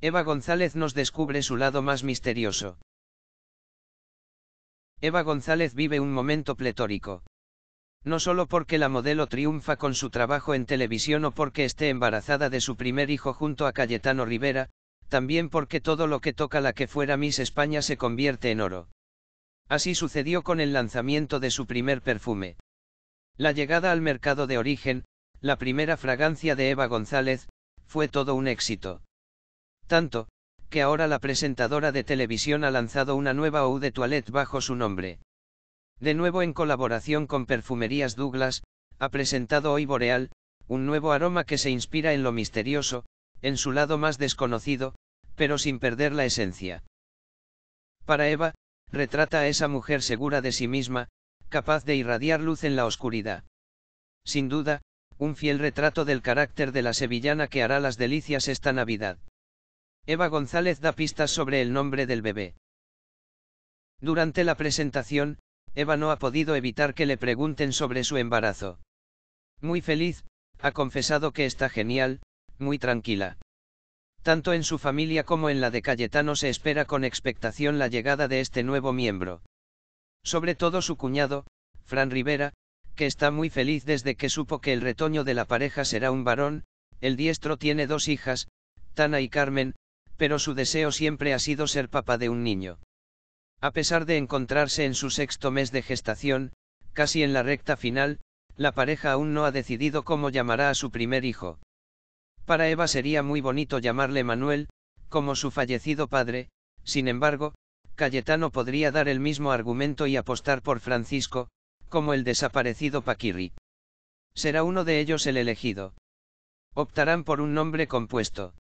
Eva González nos descubre su lado más misterioso. Eva González vive un momento pletórico. No solo porque la modelo triunfa con su trabajo en televisión o porque esté embarazada de su primer hijo junto a Cayetano Rivera, también porque todo lo que toca la que fuera Miss España se convierte en oro. Así sucedió con el lanzamiento de su primer perfume. La llegada al mercado de origen, la primera fragancia de Eva González, fue todo un éxito. Tanto, que ahora la presentadora de televisión ha lanzado una nueva eau de toilette bajo su nombre. De nuevo en colaboración con Perfumerías Douglas, ha presentado hoy Boreal, un nuevo aroma que se inspira en lo misterioso, en su lado más desconocido, pero sin perder la esencia. Para Eva, retrata a esa mujer segura de sí misma, capaz de irradiar luz en la oscuridad. Sin duda, un fiel retrato del carácter de la sevillana que hará las delicias esta Navidad. Eva González da pistas sobre el nombre del bebé. Durante la presentación, Eva no ha podido evitar que le pregunten sobre su embarazo. Muy feliz, ha confesado que está genial, muy tranquila. Tanto en su familia como en la de Cayetano se espera con expectación la llegada de este nuevo miembro. Sobre todo su cuñado, Fran Rivera, que está muy feliz desde que supo que el retoño de la pareja será un varón, el diestro tiene dos hijas, Tana y Carmen, pero su deseo siempre ha sido ser papá de un niño. A pesar de encontrarse en su sexto mes de gestación, casi en la recta final, la pareja aún no ha decidido cómo llamará a su primer hijo. Para Eva sería muy bonito llamarle Manuel, como su fallecido padre, sin embargo, Cayetano podría dar el mismo argumento y apostar por Francisco, como el desaparecido Paquirri. Será uno de ellos el elegido. Optarán por un nombre compuesto.